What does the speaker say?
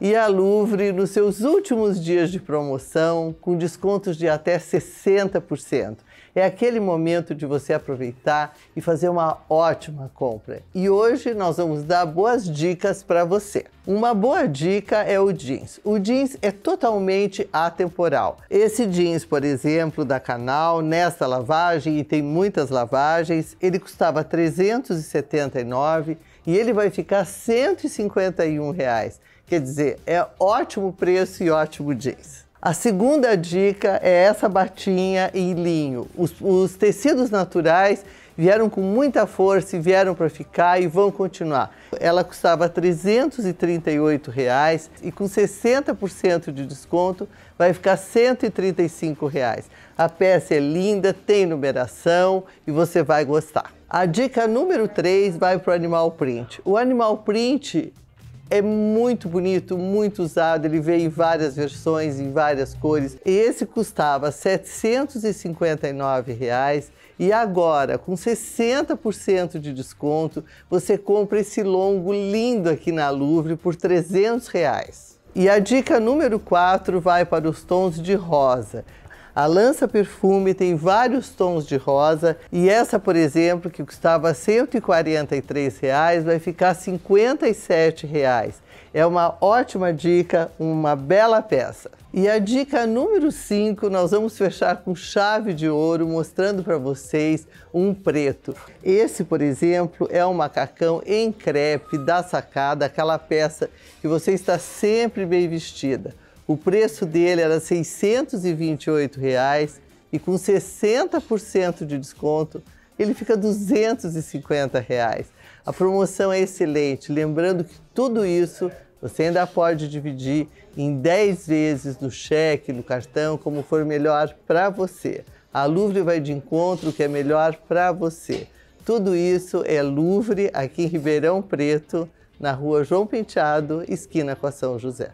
e a Louvre nos seus últimos dias de promoção com descontos de até 60%. É aquele momento de você aproveitar e fazer uma ótima compra. E hoje nós vamos dar boas dicas para você. Uma boa dica é o jeans. O jeans é totalmente atemporal. Esse jeans, por exemplo, da Canal, nesta lavagem, e tem muitas lavagens, ele custava 379 e ele vai ficar 151 reais. Quer dizer, é ótimo preço e ótimo jeans. A segunda dica é essa batinha em linho. Os, os tecidos naturais vieram com muita força e vieram para ficar e vão continuar. Ela custava R$ 338 reais, e com 60% de desconto vai ficar R$ 135. Reais. A peça é linda, tem numeração e você vai gostar. A dica número 3 vai para o animal print. O animal print é muito bonito, muito usado, ele veio em várias versões, em várias cores. Esse custava R$ 759 reais, e agora, com 60% de desconto, você compra esse longo lindo aqui na Louvre por R$ 300 reais. E a dica número 4 vai para os tons de rosa. A lança perfume tem vários tons de rosa e essa, por exemplo, que custava R$ 143, reais, vai ficar R$ 57. Reais. É uma ótima dica, uma bela peça. E a dica número 5, nós vamos fechar com chave de ouro, mostrando para vocês um preto. Esse, por exemplo, é um macacão em crepe da sacada, aquela peça que você está sempre bem vestida. O preço dele era R$ 628 reais, e com 60% de desconto, ele fica R$ 250. Reais. A promoção é excelente, lembrando que tudo isso você ainda pode dividir em 10 vezes no cheque, no cartão, como for melhor para você. A Louvre vai de encontro que é melhor para você. Tudo isso é Louvre, aqui em Ribeirão Preto, na rua João Penteado, esquina com a São José.